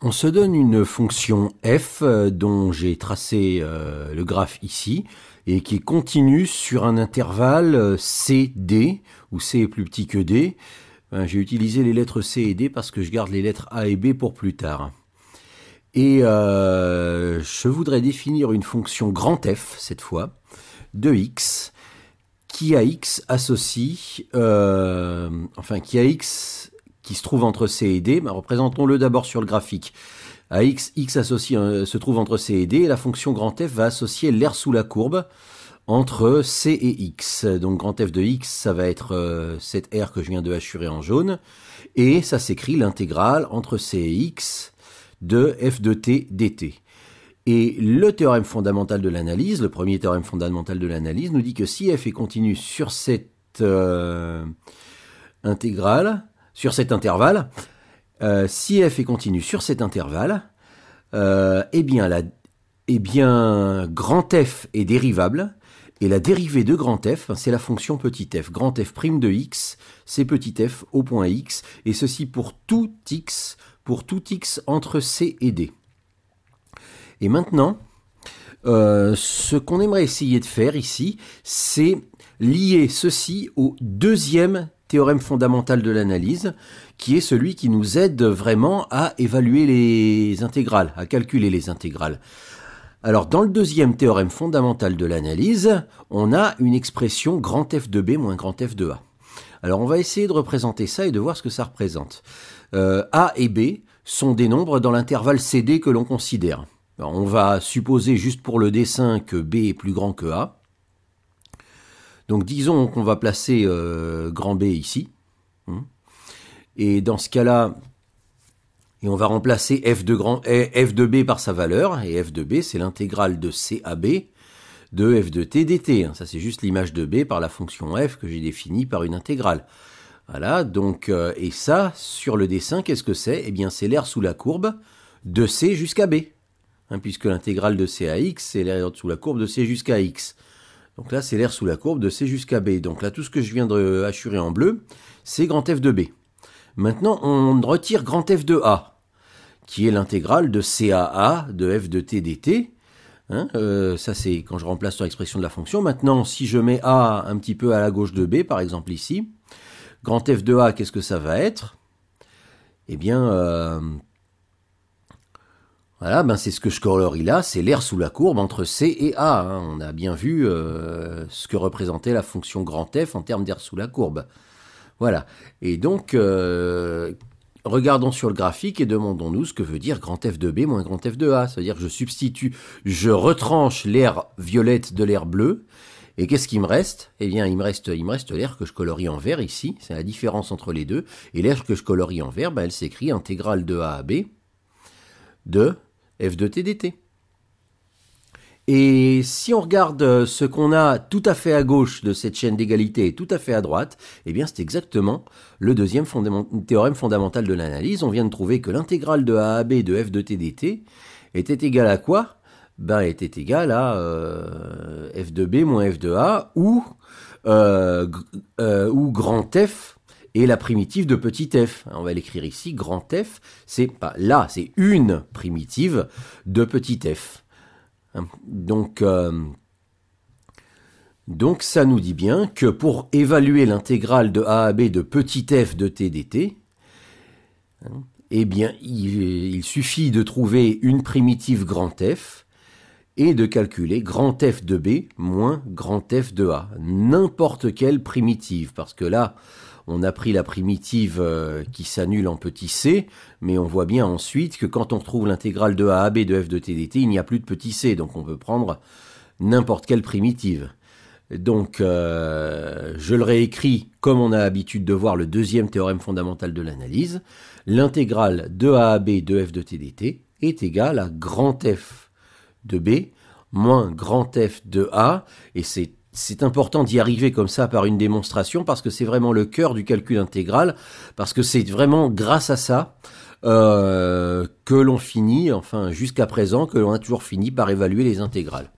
On se donne une fonction f euh, dont j'ai tracé euh, le graphe ici et qui est continue sur un intervalle euh, CD où C est plus petit que D. Ben, j'ai utilisé les lettres C et D parce que je garde les lettres A et B pour plus tard. Et je voudrais définir une fonction grand F, cette fois, de x, qui à x associe, enfin qui a x qui se trouve entre C et D. Bah, représentons-le d'abord sur le graphique. À x, x se trouve entre C et D, et la fonction grand F va associer l'air sous la courbe entre C et X. Donc grand F de X, ça va être euh, cette R que je viens de hachurer en jaune, et ça s'écrit l'intégrale entre C et X de F de T dt. Et le théorème fondamental de l'analyse, le premier théorème fondamental de l'analyse, nous dit que si f est continu sur cette euh, intégrale, sur cet intervalle, euh, si f est continu sur cet intervalle, et euh, eh, bien eh bien grand f est dérivable, et la dérivée de grand f, c'est la fonction petit f. Grand f prime de x, c'est petit f au point x, et ceci pour tout x, pour tout x entre c et d. Et maintenant, euh, ce qu'on aimerait essayer de faire ici, c'est lier ceci au deuxième théorème fondamental de l'analyse, qui est celui qui nous aide vraiment à évaluer les intégrales, à calculer les intégrales. Alors dans le deuxième théorème fondamental de l'analyse, on a une expression grand f de b moins grand f de a. Alors on va essayer de représenter ça et de voir ce que ça représente. Euh, a et b sont des nombres dans l'intervalle CD que l'on considère. on va supposer juste pour le dessin que b est plus grand que a. Donc disons qu'on va placer euh, grand B ici. Hein. et dans ce cas-là, et on va remplacer f de, grand, eh, f de b par sa valeur, et f de b, c'est l'intégrale de c à b de f de t dt. Hein. ça, c'est juste l'image de b par la fonction f que j'ai définie par une intégrale. Voilà, donc, euh, et ça, sur le dessin, qu'est-ce que c'est Eh bien, c'est l'air sous la courbe de c jusqu'à b, hein, puisque l'intégrale de c à x, c'est l'air sous la courbe de c jusqu'à x. Donc là, c'est l'air sous la courbe de C jusqu'à B. Donc là, tout ce que je viens de euh, assurer en bleu, c'est grand F de B. Maintenant, on retire grand F de A, qui est l'intégrale de CAA de F de T dt. Hein, euh, ça, c'est quand je remplace sur l'expression de la fonction. Maintenant, si je mets A un petit peu à la gauche de B, par exemple ici, grand F de A, qu'est-ce que ça va être Eh bien, euh, voilà, ben, c'est ce que je colorie là, c'est l'air sous la courbe entre C et A. Hein. On a bien vu euh, ce que représentait la fonction grand F en termes d'air sous la courbe. Voilà. Et donc, euh, regardons sur le graphique et demandons-nous ce que veut dire grand F de B moins grand F de A. C'est-à-dire que je substitue, je retranche l'air violette de l'air bleu. Et qu'est-ce qui me reste Eh bien, il me reste, il me reste l'air que je colorie en vert ici. C'est la différence entre les deux. Et l'air que je colorie en vert, ben, elle s'écrit intégrale de A à B de f T tdt Et si on regarde euh, ce qu'on a tout à fait à gauche de cette chaîne d'égalité et tout à fait à droite, eh bien c'est exactement le deuxième théorème fondamental de l'analyse. On vient de trouver que l'intégrale de A à B de f de t dt était égale à quoi Ben était égale à euh, f de b moins f de a ou, euh, ou grand f et la primitive de petit f. Hein, on va l'écrire ici, grand F, c'est pas là, c'est une primitive de petit f. Hein, donc, euh, donc ça nous dit bien que pour évaluer l'intégrale de a à b de petit f de t dt, hein, eh bien, il, il suffit de trouver une primitive grand F et de calculer grand F de B moins grand F de A. N'importe quelle primitive, parce que là, on a pris la primitive euh, qui s'annule en petit c, mais on voit bien ensuite que quand on retrouve l'intégrale de a à b de f de t dt, il n'y a plus de petit c, donc on peut prendre n'importe quelle primitive. Donc, euh, je le réécris comme on a l'habitude de voir le deuxième théorème fondamental de l'analyse. L'intégrale de a à b de f de t dt est égale à grand f de b moins grand f de a, et c'est c'est important d'y arriver comme ça par une démonstration parce que c'est vraiment le cœur du calcul intégral, parce que c'est vraiment grâce à ça euh, que l'on finit, enfin jusqu'à présent, que l'on a toujours fini par évaluer les intégrales.